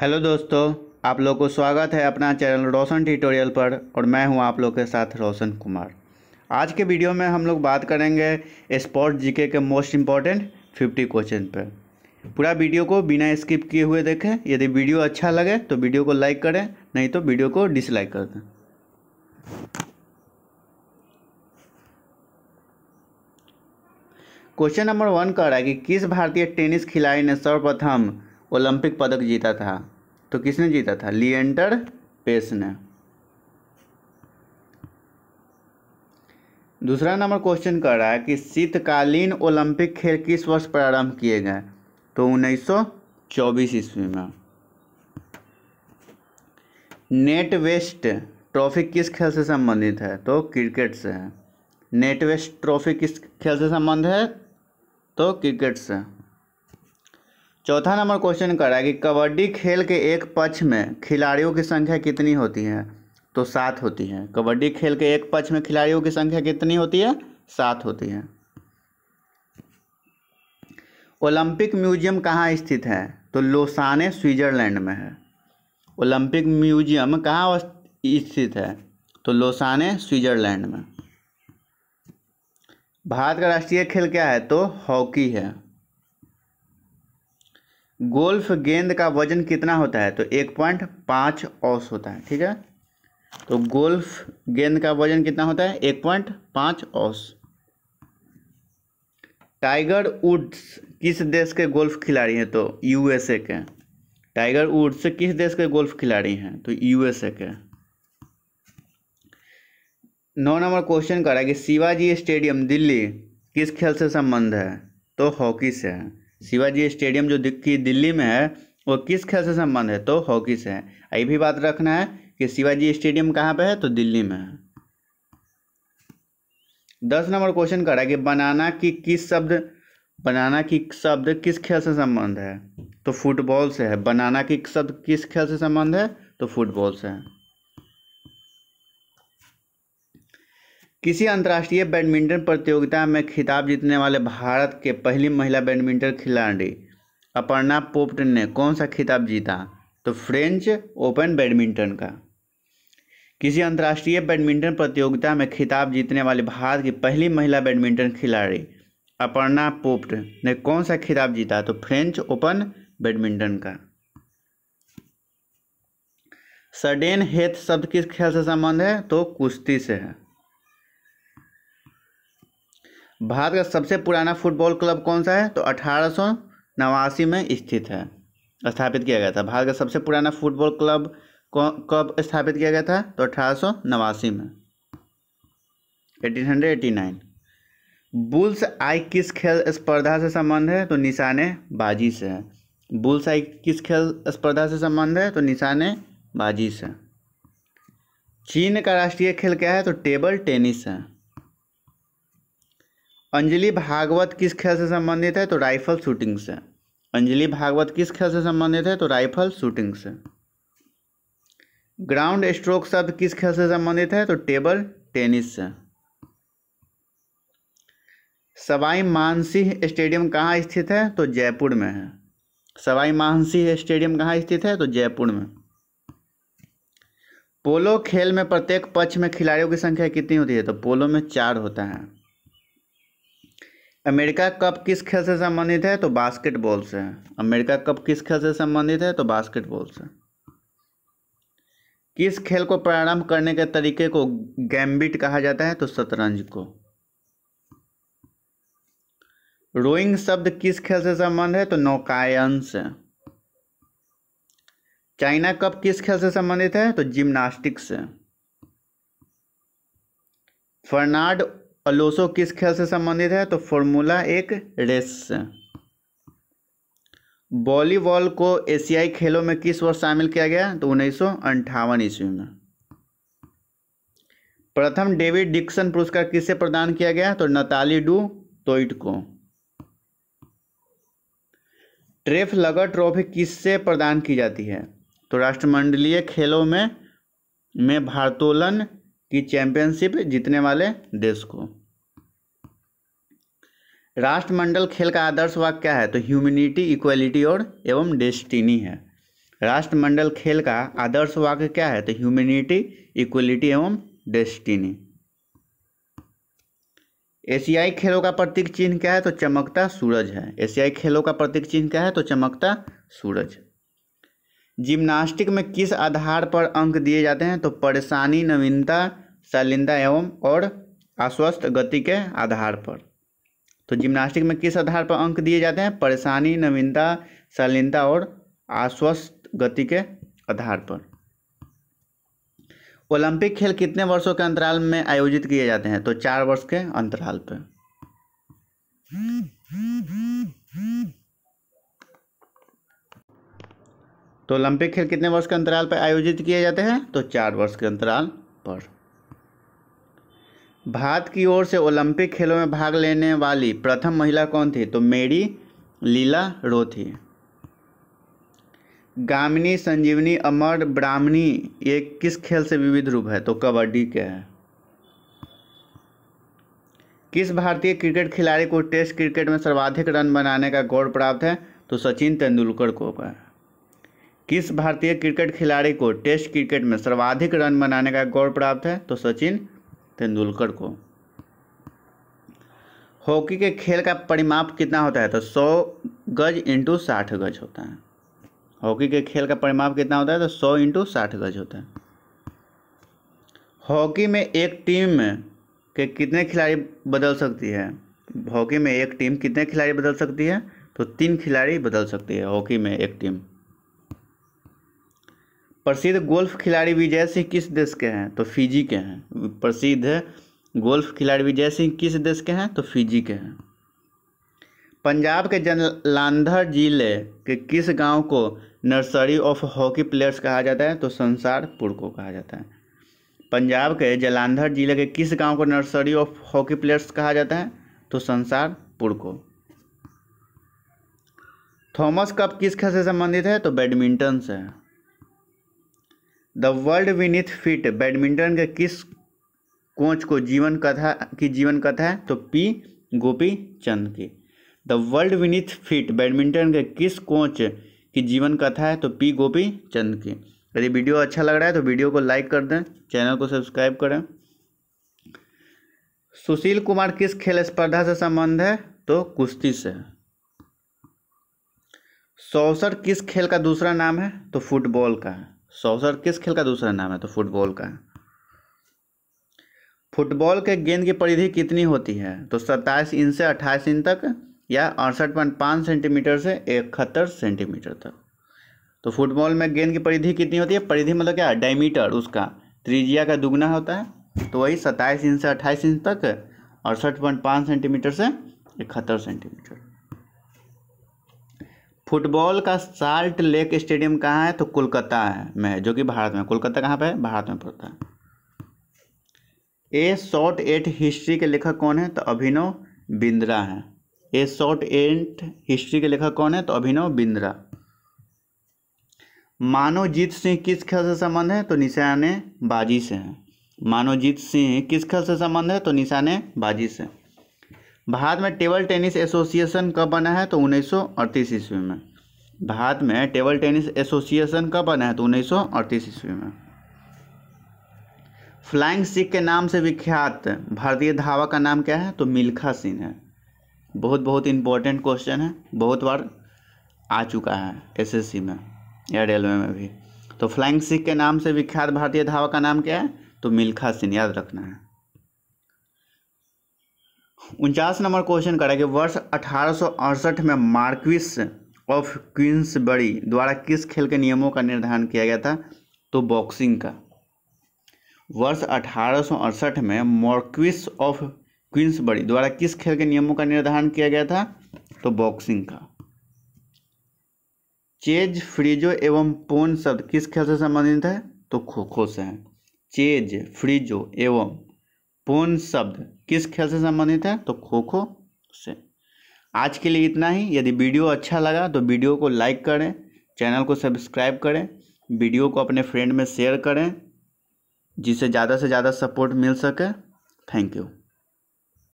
hello दोस्तों आप लोग को स्वागत है अपना चैनल रोशन ट्यूटोरियल पर और मैं हूं आप लोग के साथ रोशन कुमार आज के वीडियो में हम लोग बात करेंगे स्पोर्ट जीके के मोस्ट इम्पॉर्टेंट फिफ्टी क्वेश्चन पर पूरा वीडियो को बिना स्किप किए हुए देखें यदि वीडियो अच्छा लगे तो वीडियो को लाइक करें नहीं तो वीडियो को डिसलाइक कर दें क्वेश्चन नंबर वन कह रहा है कि किस भारतीय टेनिस खिलाड़ी ने सर्वप्रथम ओलंपिक पदक जीता था तो किसने जीता था लिएंडर पेस ने दूसरा नंबर क्वेश्चन कर रहा है कि शीतकालीन ओलंपिक खेल किस वर्ष प्रारंभ किए गए तो 1924 ईस्वी में नेट वेस्ट ट्रॉफी किस खेल से संबंधित है तो क्रिकेट से है नेट वेस्ट ट्रॉफी किस खेल से संबंधित है तो क्रिकेट से चौथा नंबर क्वेश्चन कर रहा है कि कबड्डी खेल के एक पक्ष में खिलाड़ियों की संख्या कितनी होती है तो सात होती है कबड्डी खेल के एक पक्ष में खिलाड़ियों की संख्या कितनी होती है सात होती है ओलंपिक म्यूजियम कहाँ स्थित है तो लोसाने स्विट्जरलैंड में है ओलंपिक म्यूजियम कहाँ स्थित है तो लोसाने स्विट्जरलैंड में भारत का राष्ट्रीय खेल क्या है तो हॉकी है गोल्फ गेंद का वजन कितना होता है तो एक पॉइंट पाँच औस होता है ठीक है तो गोल्फ गेंद का वजन कितना होता है एक पॉइंट पाँच औस टाइगर वुड्स किस देश के गोल्फ खिलाड़ी हैं तो यूएसए के टाइगर वुड्स किस देश के गोल्फ खिलाड़ी हैं तो यूएसए के नौ नंबर क्वेश्चन करा कि शिवाजी स्टेडियम दिल्ली किस खेल से संबंध है तो हॉकी से है शिवाजी स्टेडियम जो की दिल्ली में है वो किस खेल से संबंध है तो हॉकी से है ये भी बात रखना है कि शिवाजी स्टेडियम कहाँ पे है तो दिल्ली में है दस नंबर क्वेश्चन करा कि बनाना की किस शब्द बनाना की शब्द किस खेल से संबंध है तो फुटबॉल से है बनाना की शब्द किस खेल से संबंध है तो फुटबॉल से है किसी अंतर्राष्ट्रीय बैडमिंटन प्रतियोगिता में खिताब जीतने वाले भारत के पहली महिला बैडमिंटन खिलाड़ी अपर्णा पोप्ट ने कौन सा खिताब जीता तो फ्रेंच ओपन बैडमिंटन का किसी अंतर्राष्ट्रीय बैडमिंटन प्रतियोगिता में खिताब जीतने वाली भारत की पहली महिला बैडमिंटन खिलाड़ी अपर्णा पोप्ट ने कौन सा खिताब जीता तो फ्रेंच ओपन बैडमिंटन का सडेन हेथ शब्द किस खेल से संबंध है तो कुश्ती से है भारत का सबसे पुराना फुटबॉल क्लब कौन सा है तो अठारह में स्थित है स्थापित किया गया था भारत का सबसे पुराना फुटबॉल क्लब कब स्थापित किया गया था तो अठारह में 1889 बुल्स आई किस खेल स्पर्धा से संबंध है तो निशानेबाजी से है बुल्स आई किस खेल स्पर्धा से संबंध है तो निशानेबाजी से चीन का राष्ट्रीय खेल क्या है तो टेबल टेनिस है अंजलि भागवत किस खेल से संबंधित है तो राइफल शूटिंग से अंजलि भागवत किस खेल से संबंधित है तो राइफल शूटिंग से ग्राउंड स्ट्रोक शब्द किस खेल से संबंधित है तो टेबल टेनिस से सवाई मानसिंह स्टेडियम कहाँ स्थित है तो जयपुर में है सवाई मानसिंह स्टेडियम कहाँ स्थित है तो जयपुर में पोलो खेल में प्रत्येक पक्ष में खिलाड़ियों की संख्या कितनी होती है तो पोलो में चार होता है अमेरिका कप किस खेल से संबंधित है तो बास्केटबॉल से अमेरिका कप किस खेल से संबंधित है तो बास्केटबॉल से किस खेल को प्रारंभ करने के तरीके को गैम्बिट कहा जाता है तो शतरंज को रोइंग शब्द किस खेल से संबंध है तो नौकायन से चाइना कप किस खेल से संबंधित है तो जिम्नास्टिक से फर्नाड अलोसो किस खेल से संबंधित है तो फॉर्मूला एक रेस से वॉलीबॉल को एशियाई खेलों में किस वर्ष शामिल किया गया तो उन्नीस सौ अंठावन ईस्वी में प्रथम डेविड डिक्सन पुरस्कार किससे प्रदान किया गया तो नताली डू तो को ट्रेफ लगर ट्रॉफी किससे प्रदान की जाती है तो राष्ट्रमंडलीय खेलों में में भारतोलन की चैंपियनशिप जीतने वाले देश को राष्ट्रमंडल खेल का आदर्श वाक्य क्या है तो ह्यूमिनिटी इक्वलिटी और एवं डेस्टिनी है राष्ट्रमंडल खेल का आदर्श वाक्य क्या है तो ह्यूमिनिटी इक्वलिटी एवं डेस्टिनी एशियाई खेलों का प्रतीक चिन्ह क्या है तो चमकता सूरज है एशियाई खेलों का प्रतीक चिन्ह क्या है तो चमकता सूरज जिम्नास्टिक में किस आधार पर अंक दिए जाते हैं तो परेशानी नवीनता शालीनता एवं और आश्वस्त गति के आधार पर तो जिम्नास्टिक में किस आधार पर अंक दिए जाते हैं परेशानी नवीनता शालीनता और आश्वस्त गति के आधार पर ओलंपिक खेल कितने वर्षों के अंतराल में आयोजित किए जाते हैं तो चार वर्ष के अंतराल पर तो ओलंपिक खेल कितने वर्ष के अंतराल पर आयोजित किए जाते हैं तो चार वर्ष के अंतराल पर भारत की ओर से ओलंपिक खेलों में भाग लेने वाली प्रथम महिला कौन थी तो मेरी लीला रो थी गामिनी संजीवनी अमर ब्राह्मणी ये किस खेल से विविध रूप है तो कबड्डी के है किस भारतीय क्रिकेट खिलाड़ी को टेस्ट क्रिकेट में सर्वाधिक रन बनाने का गौरव प्राप्त है तो सचिन तेंदुलकर को है किस भारतीय क्रिकेट खिलाड़ी को टेस्ट क्रिकेट में सर्वाधिक रन बनाने का गौरव प्राप्त है तो सचिन तेंदुलकर को हॉकी के खेल का परिमाप कितना होता है तो सौ गज इंटू साठ गज होता है हॉकी के खेल का परिमाप कितना होता है तो सौ इंटू साठ गज होता है हॉकी में एक टीम के कितने खिलाड़ी बदल सकती है हॉकी में एक टीम कितने खिलाड़ी बदल सकती है तो तीन खिलाड़ी बदल सकती है हॉकी में एक टीम प्रसिद्ध गोल्फ खिलाड़ी विजय सिंह किस देश के हैं तो फिजी के हैं प्रसिद्ध गोल्फ खिलाड़ी विजय सिंह किस देश के हैं तो फिजी के हैं पंजाब के जलांधर जिले के किस गांव को नर्सरी ऑफ हॉकी प्लेयर्स कहा जाता है तो संसारपुर को कहा जाता है पंजाब के जलांधर जिले के किस गांव को नर्सरी ऑफ हॉकी प्लेयर्स कहा जाता है तो संसारपुर को थॉमस कप किस खेल से संबंधित है तो बैडमिंटन से है द वर्ल्ड विनिथ फिट बैडमिंटन के किस कोच को जीवन कथा की जीवन कथा है तो पी गोपी चंद की द वर्ल्ड विनिथ फिट बैडमिंटन के किस कोच की जीवन कथा है तो पी गोपी चंद की यदि वीडियो अच्छा लग रहा है तो वीडियो को लाइक कर दें चैनल को सब्सक्राइब करें सुशील कुमार किस खेल स्पर्धा से संबंध है तो कुश्ती से सौसर किस खेल का दूसरा नाम है तो फुटबॉल का है सॉसर किस खेल का दूसरा नाम है तो फुटबॉल का फुटबॉल के गेंद की परिधि कितनी होती है तो सत्ताईस इंच से अट्ठाईस इंच तक या अड़सठ पॉइंट पाँच सेंटीमीटर से इकहत्तर सेंटीमीटर तक तो फुटबॉल में गेंद की परिधि कितनी होती है परिधि मतलब क्या डायमीटर उसका त्रिज्या का दुगना होता है तो वही सत्ताईस इंच से अट्ठाईस इंच तक अड़सठ पॉइंट पाँच सेंटीमीटर से इकहत्तर सेंटीमीटर फुटबॉल का साल्ट लेक स्टेडियम कहाँ है तो कोलकाता है में है जो कि भारत में कोलकाता कहाँ पर है भारत में पड़ता है ए शॉर्ट एट हिस्ट्री के लेखक कौन है तो अभिनव बिंद्रा है ए शॉर्ट एट हिस्ट्री के लेखक कौन है तो अभिनव बिंद्रा मानवजीत सिंह किस खेल से संबंध है तो निशाने बाजी से है मानवजीत सिंह किस खेल से संबंध है तो निशाने बाजी से भारत में टेबल टेनिस एसोसिएशन कब बना है तो उन्नीस ईस्वी में भारत में टेबल टेनिस एसोसिएशन कब बना है तो उन्नीस ईस्वी में फ्लाइंग सिख के नाम से विख्यात भारतीय धावा का नाम क्या है तो मिल्खा सिंह है बहुत बहुत इंपॉर्टेंट क्वेश्चन है बहुत बार आ चुका है एसएससी में या रेलवे में भी तो फ्लाइंग सिख के नाम से विख्यात भारतीय धावा का नाम क्या है तो मिल्खा सिंह याद रखना है उनचास नंबर क्वेश्चन करा कि वर्ष अठारह में मार्क्विस ऑफ बड़ी द्वारा किस खेल के नियमों का निर्धारण किया गया था तो बॉक्सिंग का वर्ष अठारह में मार्क्विस ऑफ बड़ी द्वारा किस खेल के नियमों का निर्धारण किया गया था तो बॉक्सिंग का चेज फ्रीजो एवं पोन शब्द किस खेल से संबंधित है तो खो खो से है चेज फ्रीजो एवं पूर्ण शब्द किस खेल से संबंधित है तो खो खो से आज के लिए इतना ही यदि वीडियो अच्छा लगा तो वीडियो को लाइक करें चैनल को सब्सक्राइब करें वीडियो को अपने फ्रेंड में शेयर करें जिसे ज़्यादा से ज़्यादा सपोर्ट मिल सके थैंक यू